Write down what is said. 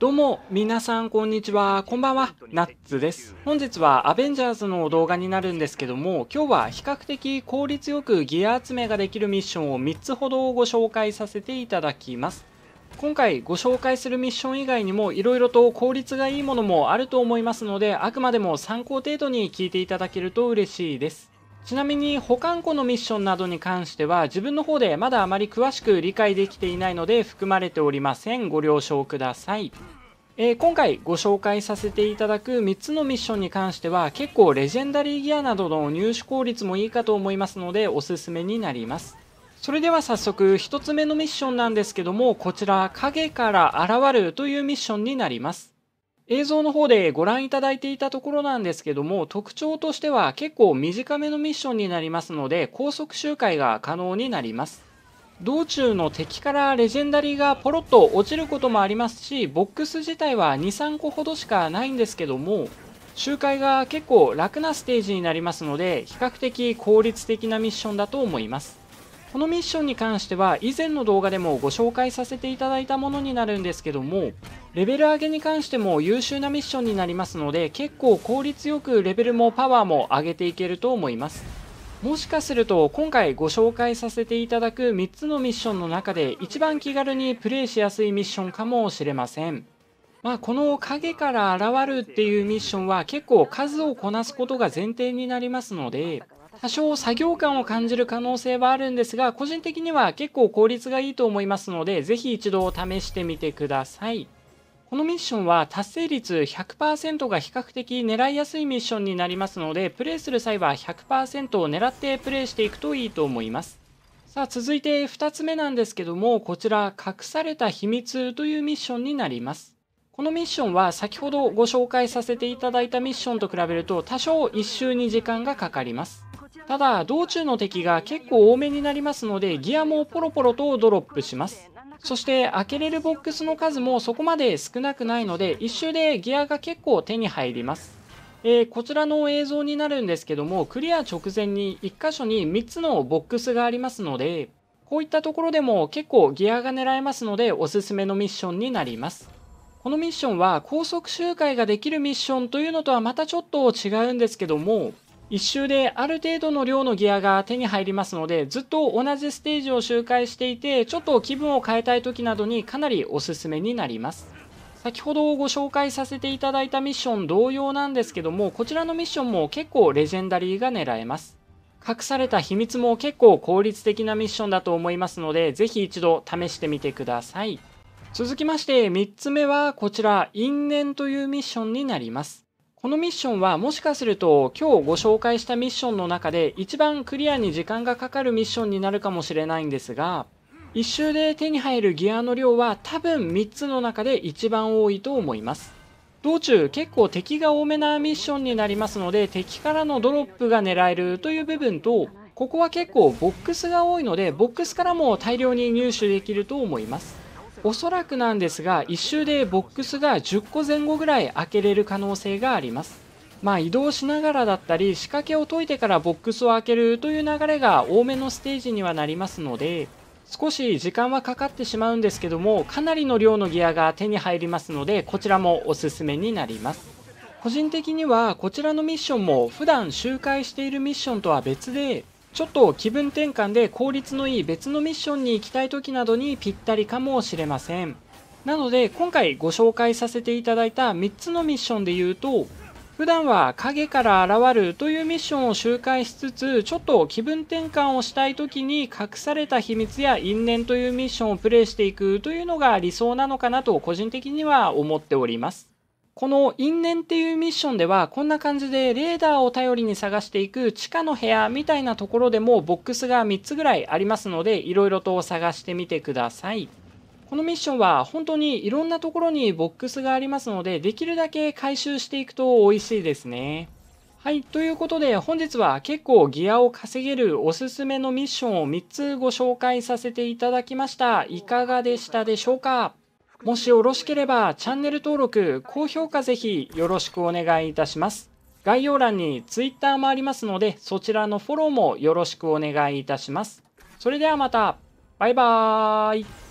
どうも、皆さん、こんにちは。こんばんは。ナッツです。本日はアベンジャーズの動画になるんですけども、今日は比較的効率よくギア集めができるミッションを3つほどご紹介させていただきます。今回ご紹介するミッション以外にも色々と効率がいいものもあると思いますので、あくまでも参考程度に聞いていただけると嬉しいです。ちなみに保管庫のミッションなどに関しては自分の方でまだあまり詳しく理解できていないので含まれておりませんご了承ください、えー、今回ご紹介させていただく3つのミッションに関しては結構レジェンダリーギアなどの入手効率もいいかと思いますのでおすすめになりますそれでは早速1つ目のミッションなんですけどもこちら影から現るというミッションになります映像の方でご覧いただいていたところなんですけども特徴としては結構短めのミッションになりますので高速周回が可能になります道中の敵からレジェンダリーがポロッと落ちることもありますしボックス自体は23個ほどしかないんですけども周回が結構楽なステージになりますので比較的効率的なミッションだと思いますこのミッションに関しては以前の動画でもご紹介させていただいたものになるんですけどもレベル上げに関しても優秀なミッションになりますので結構効率よくレベルもパワーも上げていけると思いますもしかすると今回ご紹介させていただく3つのミッションの中で一番気軽にプレイしやすいミッションかもしれませんまあ、この影から現るっていうミッションは結構数をこなすことが前提になりますので多少作業感を感じる可能性はあるんですが個人的には結構効率がいいと思いますのでぜひ一度試してみてください。このミッションは達成率100%が比較的狙いやすいミッションになりますので、プレイする際は100%を狙ってプレイしていくといいと思います。さあ続いて2つ目なんですけども、こちら隠された秘密というミッションになります。このミッションは先ほどご紹介させていただいたミッションと比べると多少1周に時間がかかります。ただ道中の敵が結構多めになりますのでギアもポロポロとドロップします。そして開けれるボックスの数もそこまで少なくないので、1周でギアが結構手に入ります。えー、こちらの映像になるんですけども、クリア直前に1箇所に3つのボックスがありますので、こういったところでも結構ギアが狙えますので、おすすめのミッションになります。このミッションは高速周回ができるミッションというのとはまたちょっと違うんですけども、1周である程度の量のギアが手に入りますのでずっと同じステージを周回していてちょっと気分を変えたい時などにかなりおすすめになります先ほどご紹介させていただいたミッション同様なんですけどもこちらのミッションも結構レジェンダリーが狙えます隠された秘密も結構効率的なミッションだと思いますのでぜひ一度試してみてください続きまして3つ目はこちら因縁というミッションになりますこのミッションはもしかすると今日ご紹介したミッションの中で一番クリアに時間がかかるミッションになるかもしれないんですが、1周で手に入るギアの量は多分3つの中で一番多いと思います。道中結構敵が多めなミッションになりますので敵からのドロップが狙えるという部分とここは結構ボックスが多いのでボックスからも大量に入手できると思いますおそらくなんですが1周でボックスが10個前後ぐらい開けれる可能性がありますまあ移動しながらだったり仕掛けを解いてからボックスを開けるという流れが多めのステージにはなりますので少し時間はかかってしまうんですけどもかなりの量のギアが手に入りますのでこちらもおすすめになります個人的にはこちらのミッションも普段周回しているミッションとは別でちょっと気分転換で効率のいい別のミッションに行きたい時などにぴったりかもしれません。なので今回ご紹介させていただいた3つのミッションで言うと普段は影から現るというミッションを周回しつつちょっと気分転換をしたい時に隠された秘密や因縁というミッションをプレイしていくというのが理想なのかなと個人的には思っております。この因縁っていうミッションではこんな感じでレーダーを頼りに探していく地下の部屋みたいなところでもボックスが3つぐらいありますのでいろいろと探してみてください。このミッションは本当にいろんなところにボックスがありますのでできるだけ回収していくと美味しいですね。はい。ということで、本日は結構ギアを稼げるおすすめのミッションを3つご紹介させていただきました。いかがでしたでしょうかもしよろしければチャンネル登録、高評価ぜひよろしくお願いいたします。概要欄に Twitter もありますので、そちらのフォローもよろしくお願いいたします。それではまた、バイバーイ。